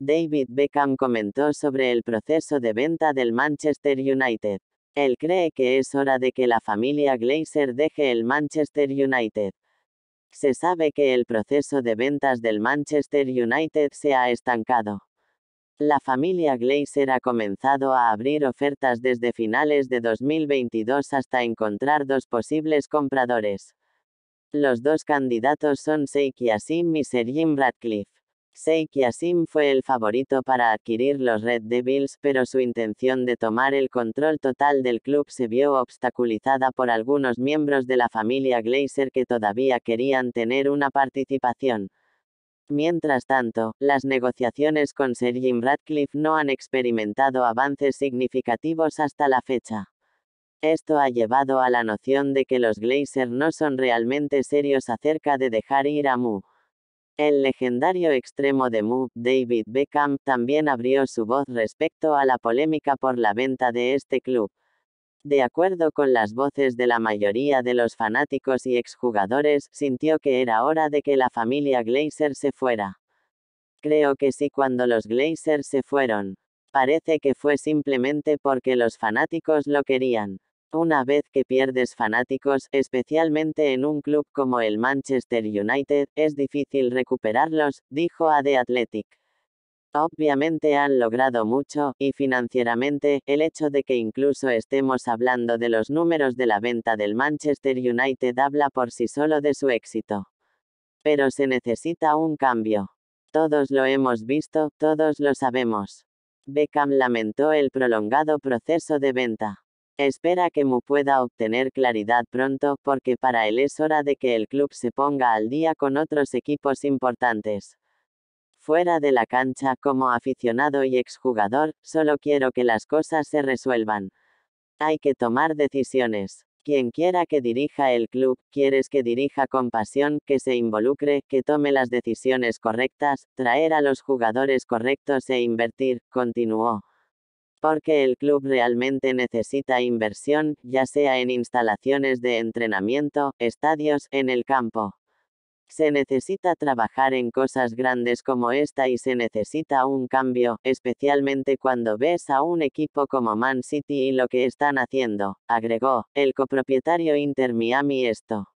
David Beckham comentó sobre el proceso de venta del Manchester United. Él cree que es hora de que la familia Glazer deje el Manchester United. Se sabe que el proceso de ventas del Manchester United se ha estancado. La familia Glazer ha comenzado a abrir ofertas desde finales de 2022 hasta encontrar dos posibles compradores. Los dos candidatos son Seiki Asim y Sergin Radcliffe. Sei Asim fue el favorito para adquirir los Red Devils, pero su intención de tomar el control total del club se vio obstaculizada por algunos miembros de la familia Glazer que todavía querían tener una participación. Mientras tanto, las negociaciones con Sir Jim Radcliffe no han experimentado avances significativos hasta la fecha. Esto ha llevado a la noción de que los Glazer no son realmente serios acerca de dejar ir a Mu. El legendario extremo de Mu David Beckham, también abrió su voz respecto a la polémica por la venta de este club. De acuerdo con las voces de la mayoría de los fanáticos y exjugadores, sintió que era hora de que la familia Glazer se fuera. Creo que sí cuando los Glazer se fueron. Parece que fue simplemente porque los fanáticos lo querían. Una vez que pierdes fanáticos, especialmente en un club como el Manchester United, es difícil recuperarlos, dijo a The Athletic. Obviamente han logrado mucho, y financieramente, el hecho de que incluso estemos hablando de los números de la venta del Manchester United habla por sí solo de su éxito. Pero se necesita un cambio. Todos lo hemos visto, todos lo sabemos. Beckham lamentó el prolongado proceso de venta. Espera que Mu pueda obtener claridad pronto, porque para él es hora de que el club se ponga al día con otros equipos importantes. Fuera de la cancha, como aficionado y exjugador, solo quiero que las cosas se resuelvan. Hay que tomar decisiones. Quien quiera que dirija el club, quieres que dirija con pasión, que se involucre, que tome las decisiones correctas, traer a los jugadores correctos e invertir, continuó porque el club realmente necesita inversión, ya sea en instalaciones de entrenamiento, estadios, en el campo. Se necesita trabajar en cosas grandes como esta y se necesita un cambio, especialmente cuando ves a un equipo como Man City y lo que están haciendo, agregó el copropietario Inter Miami esto.